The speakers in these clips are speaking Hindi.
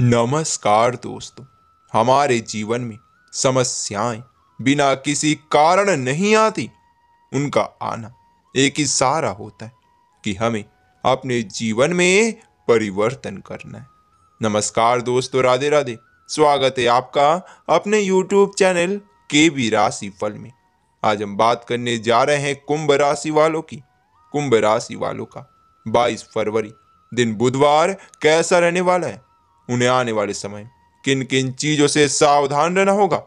नमस्कार दोस्तों हमारे जीवन में समस्याएं बिना किसी कारण नहीं आती उनका आना एक ही सारा होता है कि हमें अपने जीवन में परिवर्तन करना है नमस्कार दोस्तों राधे राधे स्वागत है आपका अपने YouTube चैनल के बी राशि फल में आज हम बात करने जा रहे हैं कुंभ राशि वालों की कुंभ राशि वालों का 22 फरवरी दिन बुधवार कैसा रहने वाला है उन्हें आने वाले समय किन किन चीज़ों से सावधान रहना होगा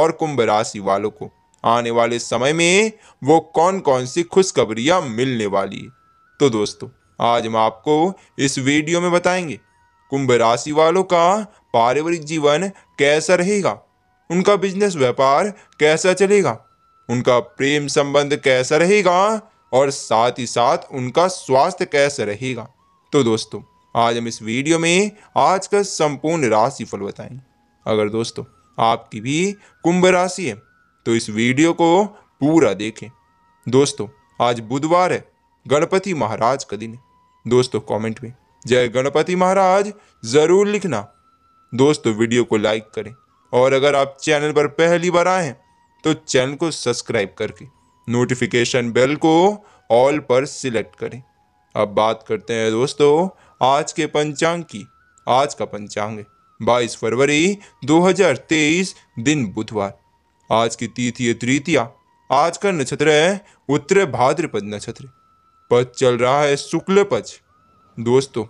और कुंभ राशि वालों को आने वाले समय में वो कौन कौन सी खुशखबरियाँ मिलने वाली है तो दोस्तों आज हम आपको इस वीडियो में बताएंगे कुंभ राशि वालों का पारिवारिक जीवन कैसा रहेगा उनका बिजनेस व्यापार कैसा चलेगा उनका प्रेम संबंध कैसा रहेगा और साथ ही साथ उनका स्वास्थ्य कैसा रहेगा तो दोस्तों आज हम इस वीडियो में आज का संपूर्ण राशि फल बताएंगे अगर दोस्तों आपकी भी कुंभ राशि है तो इस वीडियो को पूरा देखें दोस्तों आज बुधवार है गणपति महाराज का दिन है दोस्तों कमेंट में जय गणपति महाराज ज़रूर लिखना दोस्तों वीडियो को लाइक करें और अगर आप चैनल पर पहली बार आए हैं तो चैनल को सब्सक्राइब करके नोटिफिकेशन बेल को ऑल पर सिलेक्ट करें अब बात करते हैं दोस्तों आज के पंचांग की आज का पंचांग बाईस फरवरी 2023 दिन बुधवार आज की तिथि है तृतीया आज का नक्षत्र है उत्तर भाद्रपद नक्षत्र पद चल रहा है शुक्ल पद दोस्तों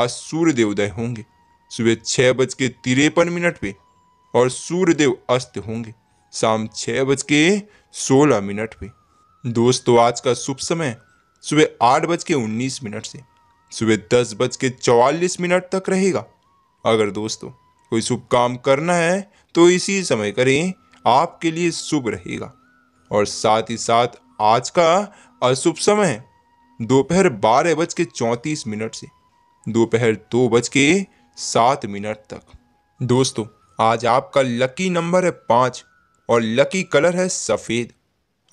आज सूर्यदेव उदय होंगे सुबह छह बज के तिरपन मिनट पे और सूर्यदेव अस्त होंगे शाम छह बज के सोलह मिनट पे दोस्तों आज का शुभ समय सुबह आठ बज के उन्नीस मिनट से सुबह दस बज के चौवालीस मिनट तक रहेगा अगर दोस्तों कोई शुभ काम करना है तो इसी समय करें आपके लिए शुभ रहेगा और साथ ही साथ आज का अशुभ समय दोपहर बारह बज के चौंतीस मिनट से दोपहर दो बज के सात मिनट तक दोस्तों आज आपका लकी नंबर है पाँच और लकी कलर है सफ़ेद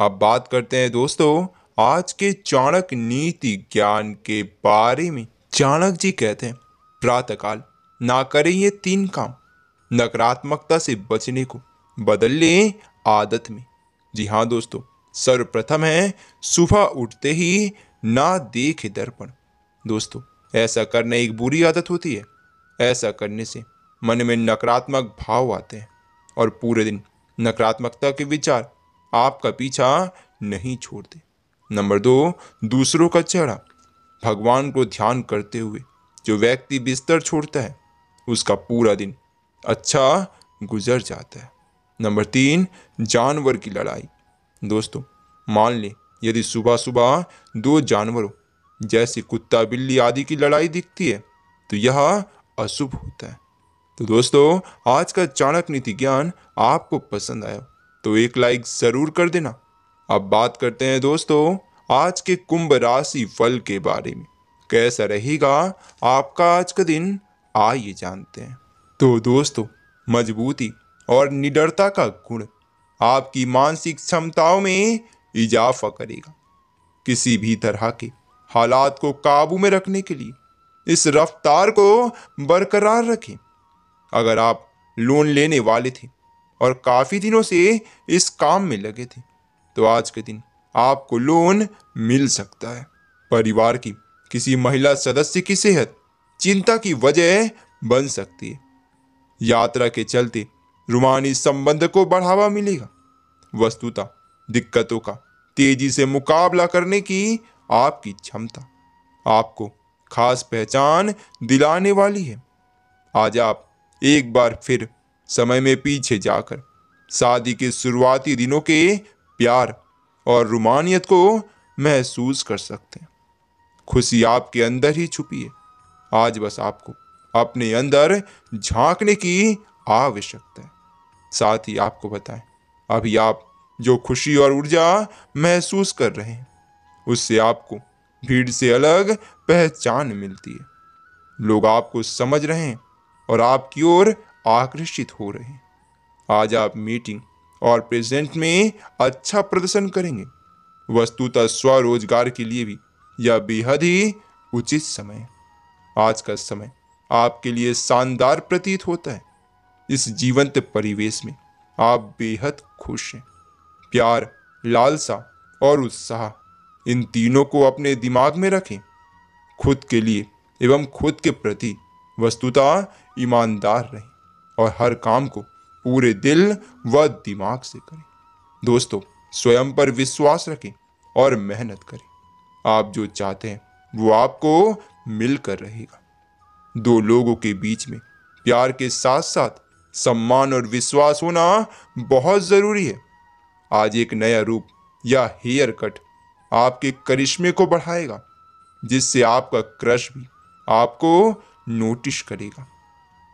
अब बात करते हैं दोस्तों आज के चाणक नीति ज्ञान के बारे में चाणक जी कहते हैं प्रातःकाल ना करें ये तीन काम नकारात्मकता से बचने को बदल लें आदत में जी हाँ दोस्तों सर्वप्रथम है सुबह उठते ही ना देखे दर्पण दोस्तों ऐसा करना एक बुरी आदत होती है ऐसा करने से मन में नकारात्मक भाव आते हैं और पूरे दिन नकारात्मकता के विचार आपका पीछा नहीं छोड़ते नंबर दो दूसरों का चेहरा भगवान को ध्यान करते हुए जो व्यक्ति बिस्तर छोड़ता है उसका पूरा दिन अच्छा गुजर जाता है नंबर तीन जानवर की लड़ाई दोस्तों मान लें यदि सुबह सुबह दो जानवरों जैसे कुत्ता बिल्ली आदि की लड़ाई दिखती है तो यह अशुभ होता है तो दोस्तों आज का चाणक नीति ज्ञान आपको पसंद आया तो एक लाइक ज़रूर कर देना अब बात करते हैं दोस्तों आज के कुंभ राशि फल के बारे में कैसा रहेगा आपका आज का दिन आइए जानते हैं तो दोस्तों मजबूती और निडरता का गुण आपकी मानसिक क्षमताओं में इजाफा करेगा किसी भी तरह के हालात को काबू में रखने के लिए इस रफ्तार को बरकरार रखें अगर आप लोन लेने वाले थे और काफ़ी दिनों से इस काम में लगे थे तो आज के दिन आपको लोन मिल सकता है परिवार की किसी महिला सदस्य की सेहत चिंता की वजह बन सकती है यात्रा के चलते रूमानी संबंध को बढ़ावा मिलेगा वस्तुता दिक्कतों का तेजी से मुकाबला करने की आपकी क्षमता आपको खास पहचान दिलाने वाली है आज आप एक बार फिर समय में पीछे जाकर शादी के शुरुआती दिनों के प्यार और रुमानियत को महसूस कर सकते हैं खुशी आपके अंदर ही छुपी है आज बस आपको अपने अंदर झांकने की आवश्यकता है साथ ही आपको बताएं अभी आप जो खुशी और ऊर्जा महसूस कर रहे हैं उससे आपको भीड़ से अलग पहचान मिलती है लोग आपको समझ रहे हैं और आपकी ओर आकर्षित हो रहे हैं आज आप मीटिंग और प्रेजेंट में अच्छा प्रदर्शन करेंगे वस्तुतः स्वरोजगार के लिए भी यह बेहद ही उचित समय है आज का समय आपके लिए शानदार प्रतीत होता है इस जीवंत परिवेश में आप बेहद खुश हैं प्यार लालसा और उत्साह इन तीनों को अपने दिमाग में रखें खुद के लिए एवं खुद के प्रति वस्तुतः ईमानदार रहें और हर काम को पूरे दिल व दिमाग से करें दोस्तों स्वयं पर विश्वास रखें और मेहनत करें आप जो चाहते हैं वो आपको मिलकर रहेगा दो लोगों के बीच में प्यार के साथ साथ सम्मान और विश्वास होना बहुत ज़रूरी है आज एक नया रूप या हेयर कट आपके करिश्मे को बढ़ाएगा जिससे आपका क्रश भी आपको नोटिस करेगा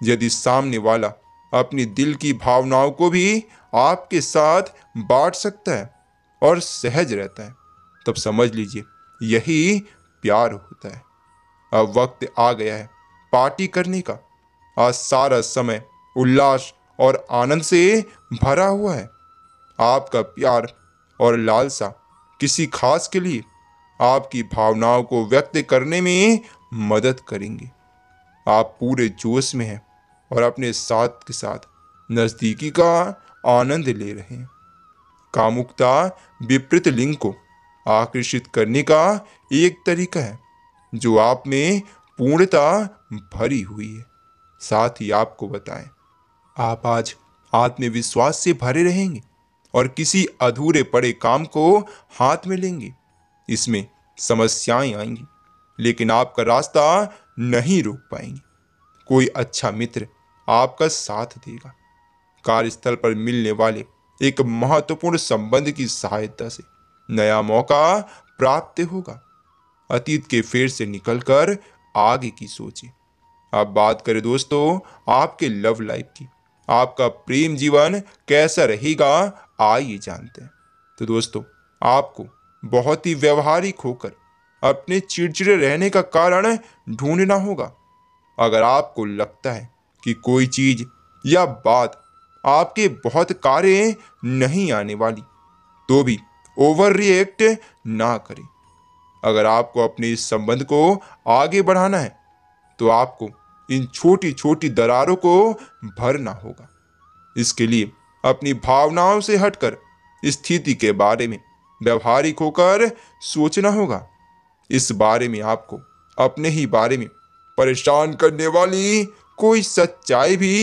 यदि सामने वाला अपनी दिल की भावनाओं को भी आपके साथ बांट सकता है और सहज रहता है तब समझ लीजिए यही प्यार होता है अब वक्त आ गया है पार्टी करने का आज सारा समय उल्लास और आनंद से भरा हुआ है आपका प्यार और लालसा किसी खास के लिए आपकी भावनाओं को व्यक्त करने में मदद करेंगे आप पूरे जोश में हैं और अपने साथ के साथ नज़दीकी का आनंद ले रहे हैं कामुकता विपरीत लिंग को आकर्षित करने का एक तरीका है जो आप में पूर्णता भरी हुई है साथ ही आपको बताएं आप आज आत्मविश्वास से भरे रहेंगे और किसी अधूरे पड़े काम को हाथ में लेंगे इसमें समस्याएं आएंगी लेकिन आपका रास्ता नहीं रोक पाएंगे कोई अच्छा मित्र आपका साथ देगा कार्यस्थल पर मिलने वाले एक महत्वपूर्ण संबंध की सहायता से नया मौका प्राप्त होगा अतीत के फेर से निकलकर आगे की सोचें अब बात करें दोस्तों आपके लव लाइफ की आपका प्रेम जीवन कैसा रहेगा आइए जानते हैं तो दोस्तों आपको बहुत ही व्यवहारिक होकर अपने चिड़चिड़े रहने का कारण ढूंढना होगा अगर आपको लगता है कि कोई चीज या बात आपके बहुत कार्य नहीं आने वाली तो भी ओवर रिएक्ट ना करें अगर आपको अपने इस संबंध को आगे बढ़ाना है तो आपको इन छोटी छोटी दरारों को भरना होगा इसके लिए अपनी भावनाओं से हटकर स्थिति के बारे में व्यवहारिक होकर सोचना होगा इस बारे में आपको अपने ही बारे में परेशान करने वाली कोई सच्चाई भी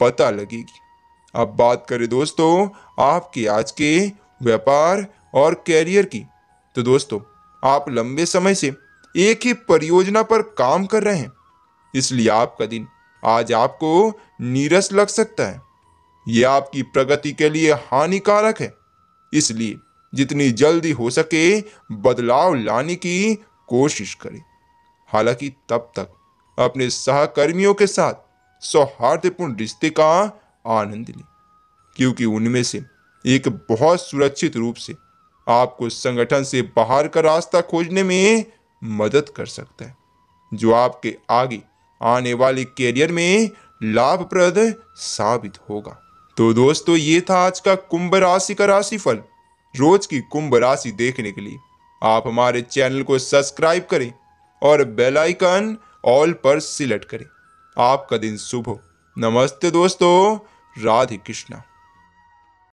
पता लगेगी अब बात करें दोस्तों आपके आज के व्यापार और कैरियर की तो दोस्तों आप लंबे समय से एक ही परियोजना पर काम कर रहे हैं इसलिए आपका दिन आज आपको नीरस लग सकता है यह आपकी प्रगति के लिए हानिकारक है इसलिए जितनी जल्दी हो सके बदलाव लाने की कोशिश करें हालांकि तब तक अपने सहकर्मियों के साथ सौहार्दपूर्ण रिश्ते का आनंद लें क्योंकि उनमें से एक बहुत सुरक्षित रूप से आपको संगठन से बाहर का रास्ता खोजने में मदद कर सकता है जो आपके आगे आने वाले कैरियर में लाभप्रद साबित होगा तो दोस्तों ये था आज का कुंभ राशि का राशिफल रोज की कुंभ राशि देखने के लिए आप हमारे चैनल को सब्सक्राइब करें और बेल आइकन ऑल पर सिलेक्ट करें आपका दिन शुभ हो नमस्ते दोस्तों राधे कृष्णा